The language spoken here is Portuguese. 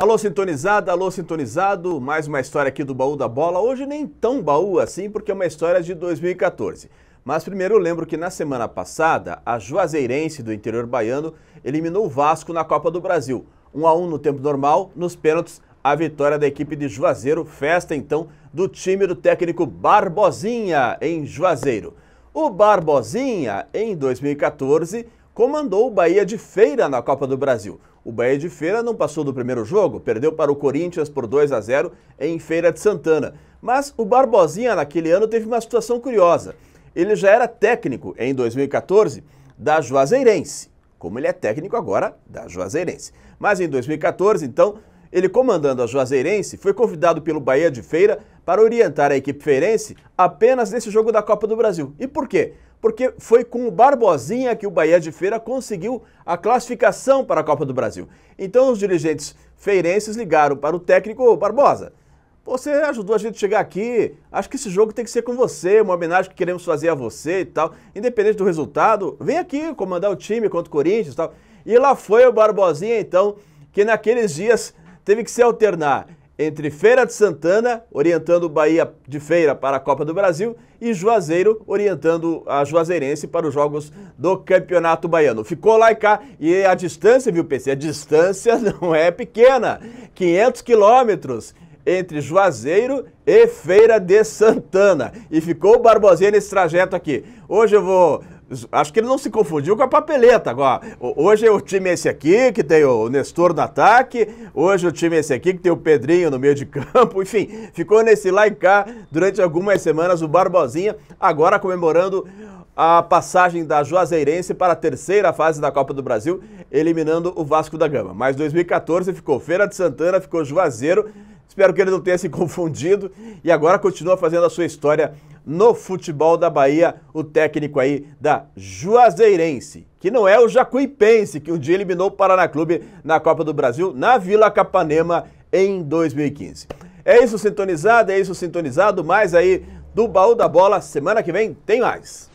Alô sintonizada, alô sintonizado, mais uma história aqui do Baú da Bola. Hoje nem tão baú assim, porque é uma história de 2014. Mas primeiro eu lembro que na semana passada, a Juazeirense do interior baiano eliminou o Vasco na Copa do Brasil. 1 a 1 no tempo normal, nos pênaltis, a vitória da equipe de Juazeiro, festa então do time do técnico Barbosinha em Juazeiro. O Barbosinha, em 2014, comandou o Bahia de Feira na Copa do Brasil. O Bahia de Feira não passou do primeiro jogo, perdeu para o Corinthians por 2 a 0 em Feira de Santana. Mas o Barbosinha naquele ano teve uma situação curiosa. Ele já era técnico em 2014 da Juazeirense, como ele é técnico agora da Juazeirense. Mas em 2014, então, ele, comandando a Juazeirense, foi convidado pelo Bahia de Feira para orientar a equipe feirense apenas nesse jogo da Copa do Brasil. E por quê? Porque foi com o Barbosinha que o Bahia de Feira conseguiu a classificação para a Copa do Brasil. Então os dirigentes feirenses ligaram para o técnico Barbosa. Você ajudou a gente a chegar aqui. Acho que esse jogo tem que ser com você, uma homenagem que queremos fazer a você e tal. Independente do resultado, vem aqui comandar o time contra o Corinthians e tal. E lá foi o Barbosinha, então, que naqueles dias teve que se alternar entre Feira de Santana, orientando o Bahia de Feira para a Copa do Brasil, e Juazeiro, orientando a Juazeirense para os jogos do Campeonato Baiano. Ficou lá e cá, e a distância, viu, PC? A distância não é pequena, 500 quilômetros entre Juazeiro e Feira de Santana. E ficou o Barbosinha nesse trajeto aqui. Hoje eu vou Acho que ele não se confundiu com a papeleta. Agora, hoje o time é esse aqui, que tem o Nestor no ataque. Hoje o time é esse aqui, que tem o Pedrinho no meio de campo. Enfim, ficou nesse lá e cá durante algumas semanas o Barbosinha, agora comemorando a passagem da Juazeirense para a terceira fase da Copa do Brasil, eliminando o Vasco da Gama. Mas 2014 ficou Feira de Santana, ficou Juazeiro, Espero que ele não tenha se confundido e agora continua fazendo a sua história no futebol da Bahia, o técnico aí da Juazeirense, que não é o Jacuipense, que um dia eliminou o Paraná Clube na Copa do Brasil, na Vila Capanema, em 2015. É isso sintonizado, é isso sintonizado, mais aí do Baú da Bola, semana que vem tem mais.